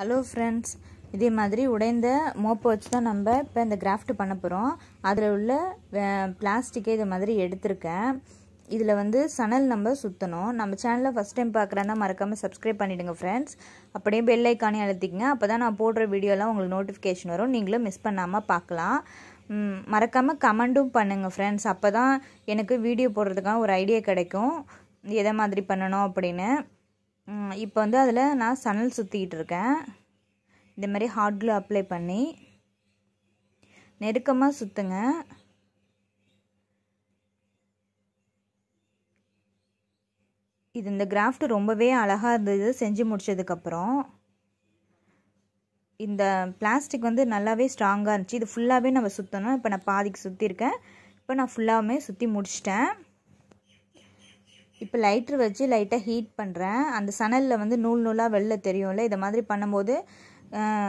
hello friends இதே மாதிரி உடைந்த மோப்பை வச்சு தான் நம்ம இப்போ இந்த கிராஃப்ட் பண்ண போகிறோம் அதில் உள்ள பிளாஸ்டிக்கே இது மாதிரி எடுத்திருக்கேன் இதில் வந்து சணல் நம்ம சுற்றணும் நம்ம சேனலில் ஃபஸ்ட் டைம் பார்க்குறேன்னா மறக்காமல் சப்ஸ்கிரைப் பண்ணிவிடுங்க ஃப்ரெண்ட்ஸ் அப்படியே பெல் ஐக்கானே அழுத்திக்கங்க அப்போ தான் நான் போடுற வீடியோலாம் உங்களுக்கு நோட்டிஃபிகேஷன் வரும் நீங்களும் மிஸ் பண்ணாமல் பார்க்கலாம் மறக்காமல் கமெண்ட்டும் பண்ணுங்கள் ஃப்ரெண்ட்ஸ் அப்போ தான் எனக்கு வீடியோ போடுறதுக்கான ஒரு ஐடியா கிடைக்கும் எதை மாதிரி பண்ணணும் அப்படின்னு இப்போ வந்து அதில் நான் சணல் சுற்றிக்கிட்டு இருக்கேன் இந்த மாதிரி ஹார்ட் க்ளூ அப்ளை பண்ணி நெருக்கமாக சுற்றுங்க இது இந்த கிராஃப்ட் ரொம்பவே அழகாக இருந்தது செஞ்சு முடித்ததுக்கப்புறம் இந்த பிளாஸ்டிக் வந்து நல்லாவே ஸ்ட்ராங்காக இருந்துச்சு இது ஃபுல்லாகவே நம்ம சுற்றணும் இப்போ நான் பாதிக்கு சுற்றிருக்கேன் இப்போ நான் ஃபுல்லாகவே சுற்றி முடிச்சிட்டேன் இப்போ லைட்ரு வச்சு லைட்டாக ஹீட் பண்ணுறேன் அந்த சணலில் வந்து நூல் நூலாக வெளில தெரியும்ல இதை மாதிரி பண்ணும்போது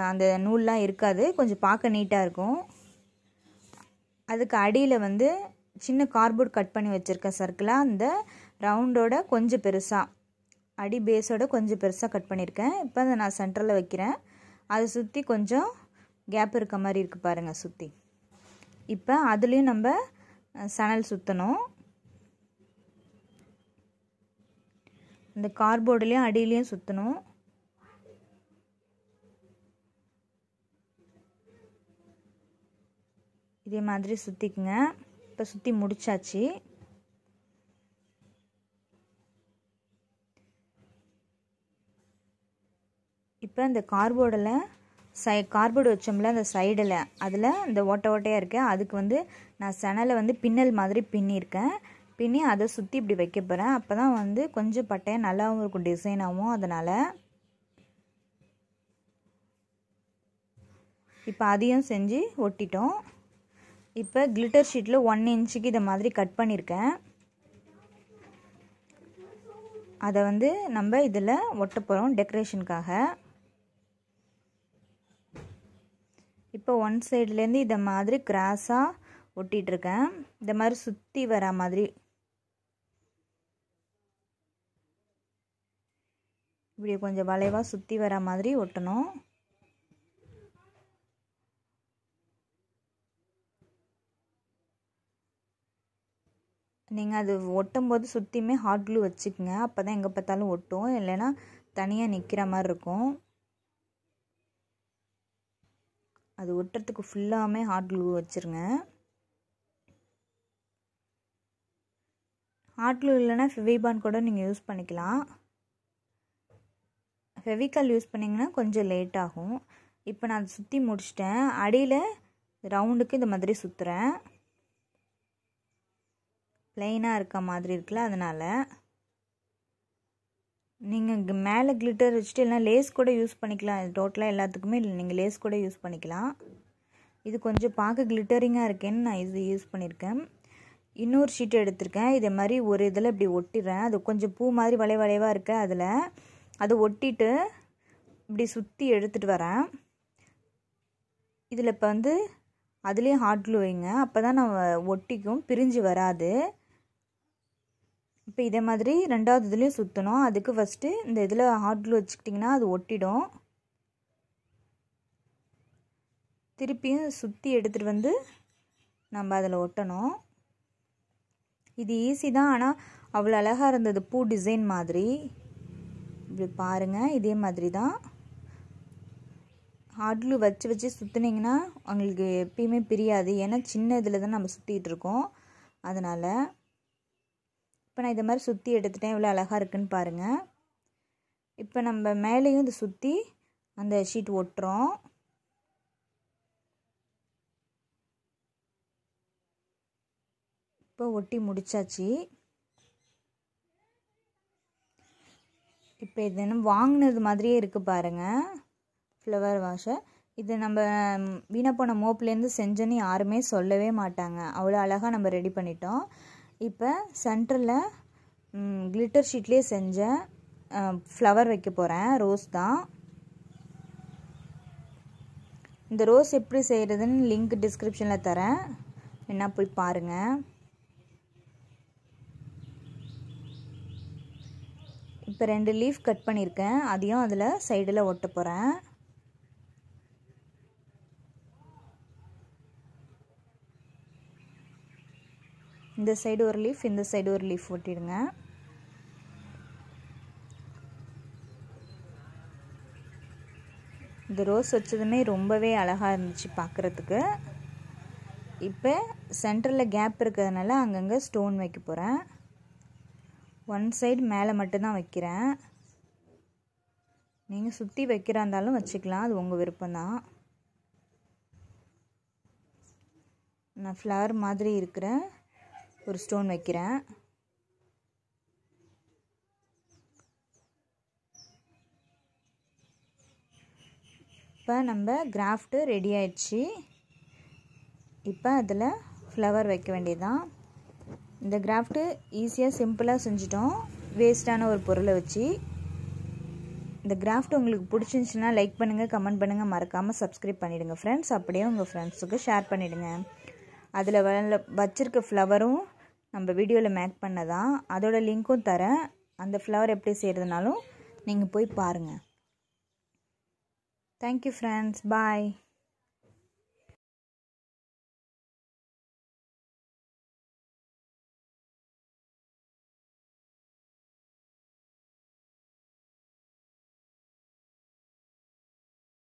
அந்த நூல்லாம் இருக்காது கொஞ்சம் பார்க்க நீட்டாக இருக்கும் அதுக்கு அடியில் வந்து சின்ன கார்போர்ட் கட் பண்ணி வச்சுருக்கேன் சர்க்கிளாக அந்த ரவுண்டோட கொஞ்சம் பெருசாக அடி பேஸோட கொஞ்சம் பெருசாக கட் பண்ணியிருக்கேன் இப்போ அதை நான் சென்டரில் வைக்கிறேன் அதை சுற்றி கொஞ்சம் கேப் இருக்க மாதிரி இருக்குது பாருங்கள் சுற்றி இப்போ அதுலேயும் நம்ம சணல் சுற்றணும் இந்த கார்போர்டுலேயும் அடியிலையும் சுற்றணும் இதே மாதிரி சுற்றிக்குங்க இப்போ சுற்றி முடிச்சாச்சு இப்போ இந்த கார்போர்டில் சை கார்போர்டு வச்சோம்ல அந்த சைடில் அதில் இந்த ஓட்டை ஓட்டையாக இருக்கேன் அதுக்கு வந்து நான் சனலை வந்து பின்னல் மாதிரி பின்னியிருக்கேன் பின்னி அதை சுற்றி இப்படி வைக்க போகிறேன் அப்போ தான் வந்து கொஞ்சம் பட்டையை நல்லாவும் இருக்கும் டிசைனாகவும் அதனால் இப்போ அதையும் செஞ்சு ஒட்டிட்டோம் இப்போ கிளிட்டர் ஷீட்டில் ஒன் இன்ச்சுக்கு இதை மாதிரி கட் பண்ணியிருக்கேன் அதை வந்து நம்ம இதில் ஒட்ட போகிறோம் டெக்கரேஷனுக்காக இப்போ ஒன் சைட்லேருந்து இதை மாதிரி கிராஸாக ஒட்டிகிட்ருக்கேன் இந்த மாதிரி சுற்றி வர மாதிரி இப்படி கொஞ்சம் வளைவாக சுற்றி வர மாதிரி ஒட்டணும் நீங்கள் அது ஒட்டும் போது சுற்றியுமே ஹாட் க்ளூ வச்சுக்கோங்க அப்போ தான் எங்கே பார்த்தாலும் ஒட்டும் இல்லைன்னா தனியாக நிற்கிற மாதிரி இருக்கும் அது ஒட்டுறதுக்கு ஃபுல்லாமே ஹாட் க்ளூ வச்சுருங்க ஹாட் க்ளூ இல்லைன்னா ஃபிவிபான் கூட நீங்கள் யூஸ் பண்ணிக்கலாம் ஃபெவிக்கால் யூஸ் பண்ணிங்கன்னா கொஞ்சம் லேட் ஆகும் இப்போ நான் அதை சுற்றி முடிச்சிட்டேன் அடியில் ரவுண்டுக்கு இந்த மாதிரி சுற்றுறேன் ப்ளைனாக இருக்க மாதிரி இருக்குல்ல அதனால் நீங்கள் மேலே கிளிட்டர் வச்சுட்டு எல்லாம் லேஸ் கூட யூஸ் பண்ணிக்கலாம் டோட்டலாக எல்லாத்துக்குமே இல்லை நீங்கள் லேஸ் கூட யூஸ் பண்ணிக்கலாம் இது கொஞ்சம் பார்க்க கிளிட்டரிங்காக இருக்கேன்னு நான் இது யூஸ் பண்ணியிருக்கேன் இன்னொரு ஷீட் எடுத்திருக்கேன் இதே மாதிரி ஒரு இதில் இப்படி ஒட்டிடுறேன் அது கொஞ்சம் பூ மாதிரி வளைவளைவாக வளைவாக இருக்குது அதில் அதை ஒட்டிட்டு இப்படி சுற்றி எடுத்துகிட்டு வரேன் இதில் இப்போ வந்து அதுலேயும் ஹாட் க்ளூ வைங்க அப்போ தான் நம்ம ஒட்டிக்கும் பிரிஞ்சு வராது இப்போ இதே மாதிரி ரெண்டாவது இதுலேயும் சுற்றணும் அதுக்கு ஃபஸ்ட்டு இந்த இதில் ஹாட் க்ளூ வச்சுக்கிட்டிங்கன்னா அது ஒட்டிடும் திருப்பியும் சுற்றி எடுத்துகிட்டு வந்து நம்ம அதில் ஒட்டணும் இது ஈஸி தான் ஆனால் அவ்வளோ அழகாக இருந்தது பூ டிசைன் மாதிரி இப்படி பாருங்கள் இதே மாதிரி தான் ஆட்லு வச்சு வச்சு சுற்றுனீங்கன்னா அவங்களுக்கு எப்பயுமே பிரியாது ஏன்னா சின்ன இதில் தான் நம்ம சுற்றிட்டு இருக்கோம் அதனால் இப்போ நான் இதை மாதிரி சுற்றி எடுத்துட்டேன் எவ்வளோ அழகாக இருக்குன்னு பாருங்கள் இப்போ நம்ம மேலேயும் இதை சுற்றி அந்த ஷீட் ஒட்டுறோம் இப்போ ஒட்டி முடிச்சாச்சு இப்போ இது என்ன வாங்கினது மாதிரியே இருக்குது பாருங்கள் ஃப்ளவர் வாஷர் இது நம்ம வீணாக போன மோப்புலேருந்து செஞ்சோன்னு யாருமே சொல்லவே மாட்டாங்க அவ்வளோ அழகாக நம்ம ரெடி பண்ணிட்டோம் இப்போ சென்டரில் கிளிட்டர் ஷீட்லேயே செஞ்ச ஃப்ளவர் வைக்க போகிறேன் ரோஸ் தான் இந்த ரோஸ் எப்படி செய்கிறதுன்னு லிங்க் டிஸ்கிரிப்ஷனில் தரேன் என்ன போய் பாருங்கள் இப்போ ரெண்டு லீஃப் கட் பண்ணியிருக்கேன் அதையும் அதில் சைடில் ஒட்ட போகிறேன் இந்த சைடு ஒரு லீஃப் இந்த சைடு ஒரு லீஃப் ஒட்டிடுங்க இந்த ரோஸ் வச்சதுமே ரொம்பவே அழகாக இருந்துச்சு பார்க்குறதுக்கு இப்போ சென்டரில் கேப் இருக்கிறதுனால அங்கங்கே ஸ்டோன் வைக்க போகிறேன் ஒன் சைடு மேலே மட்டும்தான் வைக்கிறேன் நீங்கள் சுற்றி வைக்கிறா இருந்தாலும் வச்சுக்கலாம் அது உங்கள் விருப்பம்தான் நான் ஃப்ளவர் மாதிரி இருக்கிற ஒரு ஸ்டோன் வைக்கிறேன் இப்போ நம்ம கிராஃப்ட்டு ரெடி ஆயிடுச்சு இப்போ அதில் ஃப்ளவர் வைக்க வேண்டியதுதான் இந்த கிராஃப்ட்டு ஈஸியாக சிம்பிளாக செஞ்சிட்டோம் வேஸ்ட்டான ஒரு பொருளை வச்சு இந்த கிராஃப்ட் உங்களுக்கு பிடிச்சிருந்துச்சுன்னா லைக் பண்ணுங்கள் கமெண்ட் பண்ணுங்கள் மறக்காமல் சப்ஸ்கிரைப் பண்ணிவிடுங்க ஃப்ரெண்ட்ஸ் அப்படியே உங்கள் ஃப்ரெண்ட்ஸுக்கு ஷேர் பண்ணிவிடுங்க அதில் வச்சிருக்க ஃப்ளவரும் நம்ம வீடியோவில் மேக் பண்ணதான் அதோடய லிங்க்கும் தரேன் அந்த ஃப்ளவர் எப்படி செய்கிறதுனாலும் நீங்கள் போய் பாருங்கள் தேங்க்யூ ஃப்ரெண்ட்ஸ் பாய்